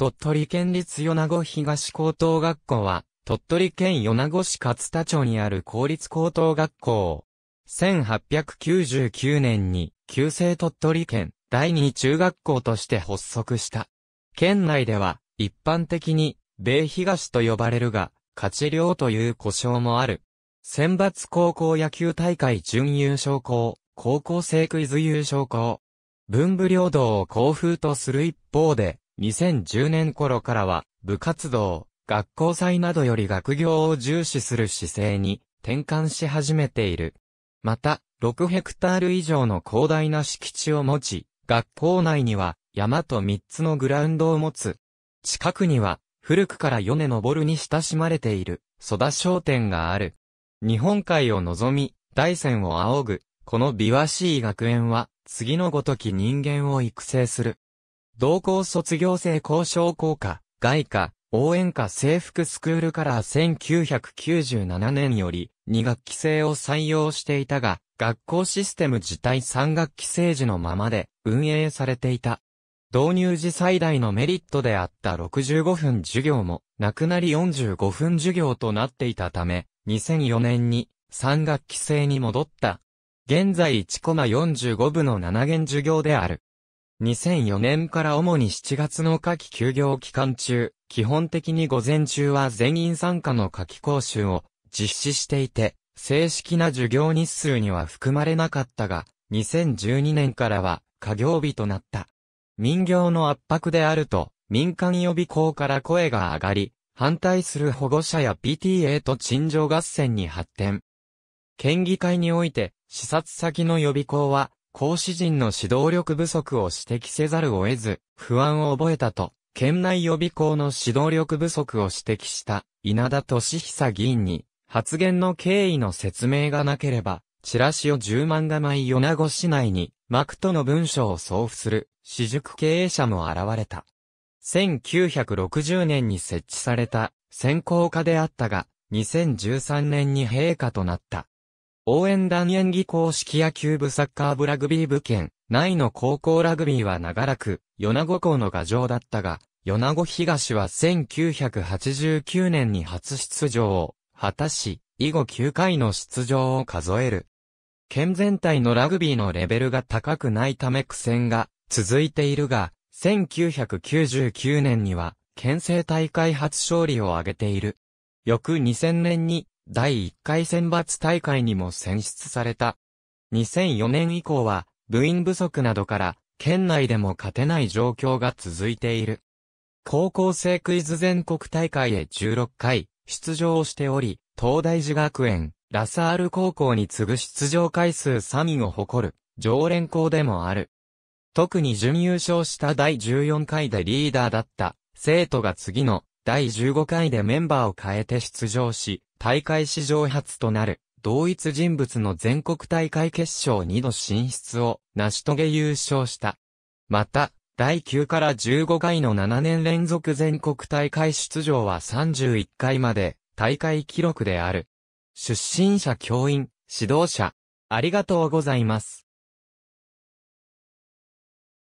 鳥取県立米子東高等学校は、鳥取県米子市勝田町にある公立高等学校。1899年に、旧制鳥取県第二中学校として発足した。県内では、一般的に、米東と呼ばれるが、勝ち寮という故障もある。選抜高校野球大会準優勝校、高校生クイズ優勝校。文武両道を校風とする一方で、2010年頃からは、部活動、学校祭などより学業を重視する姿勢に転換し始めている。また、6ヘクタール以上の広大な敷地を持ち、学校内には山と3つのグラウンドを持つ。近くには、古くから米登るに親しまれている、蘇田商店がある。日本海を望み、大山を仰ぐ、この琵琶しい学園は、次のごとき人間を育成する。同校卒業生交渉校歌、外歌、応援歌制服スクールから1997年より2学期制を採用していたが、学校システム自体3学期制時のままで運営されていた。導入時最大のメリットであった65分授業も、なくなり45分授業となっていたため、2004年に3学期制に戻った。現在1コマ45部の7弦授業である。2004年から主に7月の夏季休業期間中、基本的に午前中は全員参加の夏季講習を実施していて、正式な授業日数には含まれなかったが、2012年からは、家業日となった。民業の圧迫であると、民間予備校から声が上がり、反対する保護者や PTA と陳情合戦に発展。県議会において、視察先の予備校は、講師陣の指導力不足を指摘せざるを得ず、不安を覚えたと、県内予備校の指導力不足を指摘した稲田俊久議員に、発言の経緯の説明がなければ、チラシを10万画枚米子市内に、幕との文書を送付する、私塾経営者も現れた。1960年に設置された、専攻家であったが、2013年に陛下となった。応援団演技公式野球部サッカー部ラグビー部県内の高校ラグビーは長らく、米子校の牙城だったが、米子東は1989年に初出場を果たし、以後9回の出場を数える。県全体のラグビーのレベルが高くないため苦戦が続いているが、1999年には、県政大会初勝利を挙げている。翌2000年に第1回選抜大会にも選出された。2004年以降は、部員不足などから、県内でも勝てない状況が続いている。高校生クイズ全国大会へ16回出場をしており、東大寺学園、ラサール高校に次ぐ出場回数3位を誇る、常連校でもある。特に準優勝した第14回でリーダーだった、生徒が次の第15回でメンバーを変えて出場し、大会史上初となる、同一人物の全国大会決勝2度進出を成し遂げ優勝した。また、第9から15回の7年連続全国大会出場は31回まで大会記録である。出身者教員、指導者、ありがとうございます。